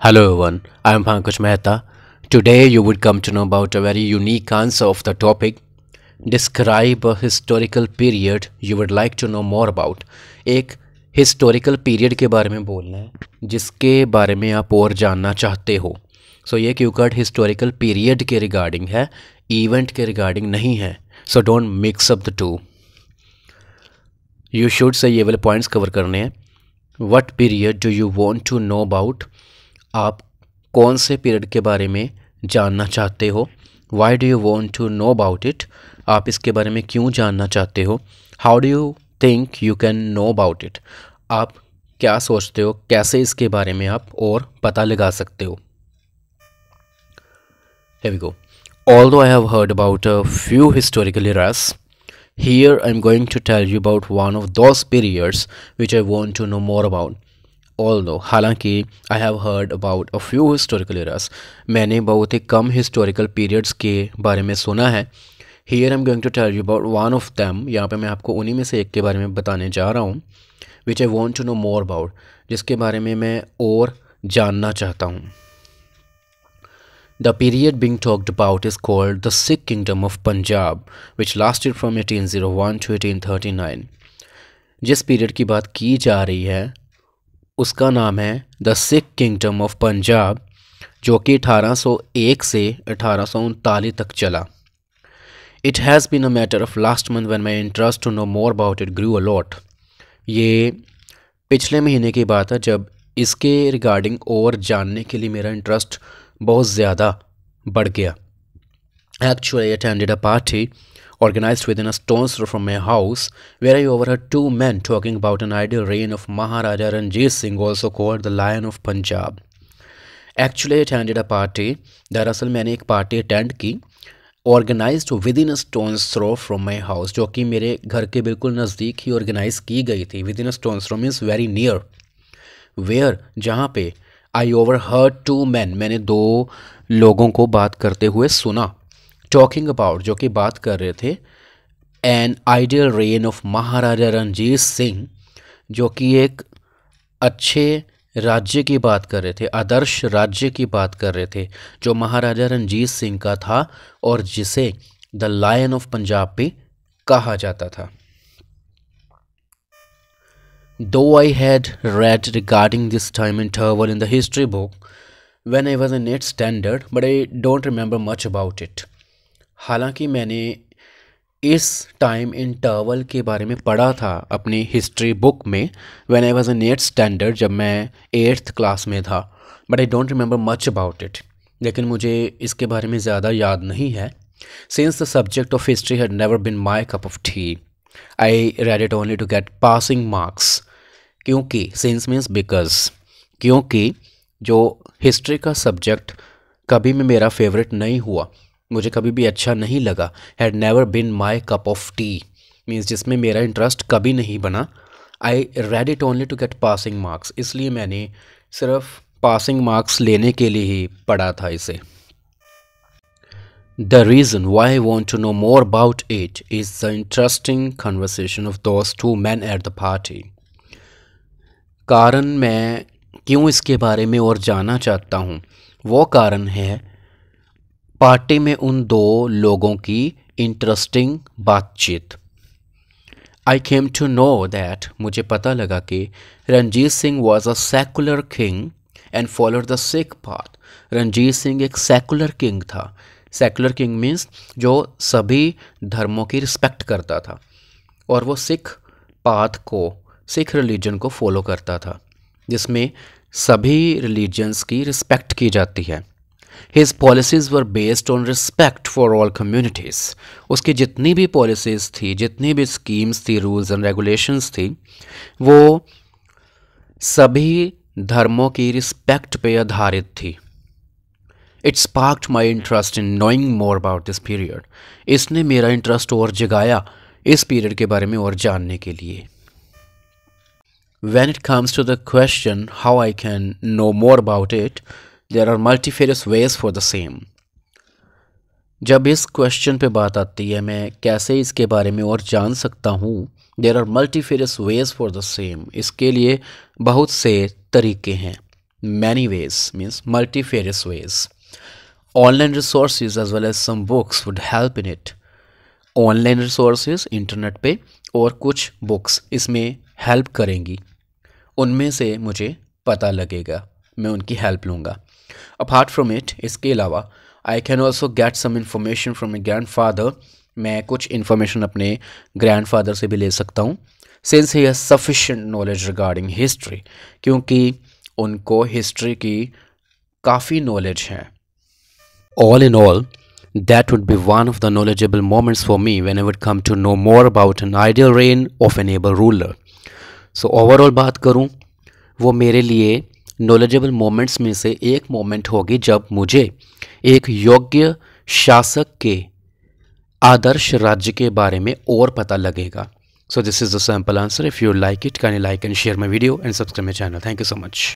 Hello everyone, I am Pankaj Mehta. Today you would come to know about a very unique answer of the topic. Describe a historical period you would like to know more about. एक historical period के बारे में बोलना है जिसके बारे में आप और जानना चाहते हो सो so, ये क्यू कार्ड हिस्टोरिकल पीरियड के रिगार्डिंग है इवेंट के रिगार्डिंग नहीं है so don't mix up the two you should say ये वाले पॉइंट्स कवर करने हैं what period do you want to know about आप कौन से पीरियड के बारे में जानना चाहते हो why do you want to know about it आप इसके बारे में क्यों जानना चाहते हो how do you think you can know about it आप क्या सोचते हो कैसे इसके बारे में आप और पता लगा सकते हो Here we go. Although I have heard about a few historical eras, here I'm going to tell you about one of those periods which I want to know more about. Although हालांकि I have heard about a few historical eras मैंने बहुत ही कम historical periods के बारे में सुना है here am going to tell you about one of them यहाँ पे मैं आपको उन्हीं में से एक के बारे में बताने जा रहा हूँ which I want to know more about जिसके बारे में मैं और जानना चाहता हूँ the period being about is called the Sikh kingdom of Punjab which last from eighteen zero one to eighteen thirty nine जिस पीरियड की बात की जा रही है उसका नाम है the Sikh kingdom of Punjab जो कि 1801 से अठारह तक चला it has been a matter of last month one my interest to know more about it grew a lot ये पिछले महीने की बात है जब इसके रिगार्डिंग और जानने के लिए मेरा इंटरेस्ट बहुत ज़्यादा बढ़ गया actually attended a party organized within a stone's throw from my house, where I overheard two men talking about an ideal reign of Maharaja Ranjit Singh, also called the Lion of Punjab. Actually, I attended a party. दरअसल मैंने एक party attend की organized within stone's throw from my house जो कि मेरे घर के बिल्कुल नज़दीक ही ऑर्गेनाइज की गई थी within stone's throw means very near where जहाँ पे I overheard two man मैंने दो लोगों को बात करते हुए सुना टॉकिंग अबाउट जो कि बात कर रहे थे an ideal reign of Maharaja Ranjit Singh जो कि एक अच्छे राज्य की बात कर रहे थे आदर्श राज्य की बात कर रहे थे जो महाराजा रंजीत सिंह का था और जिसे द लायन ऑफ पंजाब भी कहा जाता था though I had read regarding this time interval in the history book when I was in eighth standard but I don't remember much about it हालांकि मैंने इस टाइम इंटरवल के बारे में पढ़ा था अपनी हिस्ट्री बुक में when I was in eighth standard जब मैं एट्थ क्लास में था but I don't remember much about it लेकिन मुझे इसके बारे में ज़्यादा याद नहीं है since the subject of history had never been my cup of tea I read it only to get passing marks क्योंकि सिंस मीन्स बिकॉज क्योंकि जो हिस्ट्री का सब्जेक्ट कभी भी मेरा फेवरेट नहीं हुआ मुझे कभी भी अच्छा नहीं लगा had never been my cup of tea means जिसमें मेरा इंटरेस्ट कभी नहीं बना I read it only to get passing marks इसलिए मैंने सिर्फ पासिंग मार्क्स लेने के लिए ही पढ़ा था इसे the reason why I want to know more about it is the interesting conversation of दोस्त two man at the party कारण मैं क्यों इसके बारे में और जानना चाहता हूँ वो कारण है पार्टी में उन दो लोगों की इंटरेस्टिंग बातचीत I came to know that मुझे पता लगा कि Ranjit Singh was a secular king and followed the Sikh path Ranjit Singh एक सेकुलर किंग था सेकुलर किंग मीन्स जो सभी धर्मों की रिस्पेक्ट करता था और वो सिख पाथ को सिख रिलीजन को फॉलो करता था जिसमें सभी रिलीजन्स की रिस्पेक्ट की जाती है his policies were based on respect for all communities उसकी जितनी भी पॉलिसीज़ थी जितनी भी स्कीम्स थी रूल्स एंड रेगुलेशंस थी वो सभी धर्मों की रिस्पेक्ट पे आधारित थी it's sparked my interest in knowing more about this period इसने मेरा इंटरेस्ट और जगाया इस पीरियड के बारे में और जानने के लिए when it comes to the question how I can know more about it there are multifarious ways for the same जब इस क्वेश्चन पे बात आती है मैं कैसे इसके बारे में और जान सकता हूँ there are multifarious ways for the same इसके लिए बहुत से तरीके हैं many ways means multifarious ways online resources as well as some books would help in it online resources internet पे और कुछ बुक्स इसमें हेल्प करेंगी उनमें से मुझे पता लगेगा मैं उनकी हेल्प लूँगा अपार्ट फ्रॉम इट इसके अलावा I can also get some information from my grandfather मैं कुछ इन्फॉर्मेशन अपने ग्रैंड फादर से भी ले सकता हूँ since he has sufficient knowledge regarding history क्योंकि उनको हिस्ट्री की काफ़ी नॉलेज है all in all that would be one of the knowledgeable moments for me when I would come to know more about an ideal reign of an able ruler so overall बात करूँ वो मेरे लिए knowledgeable moments में से एक moment होगी जब मुझे एक योग्य शासक के आदर्श राज्य के बारे में और पता लगेगा so this is the sample answer if you like it can like and share my video and subscribe my channel thank you so much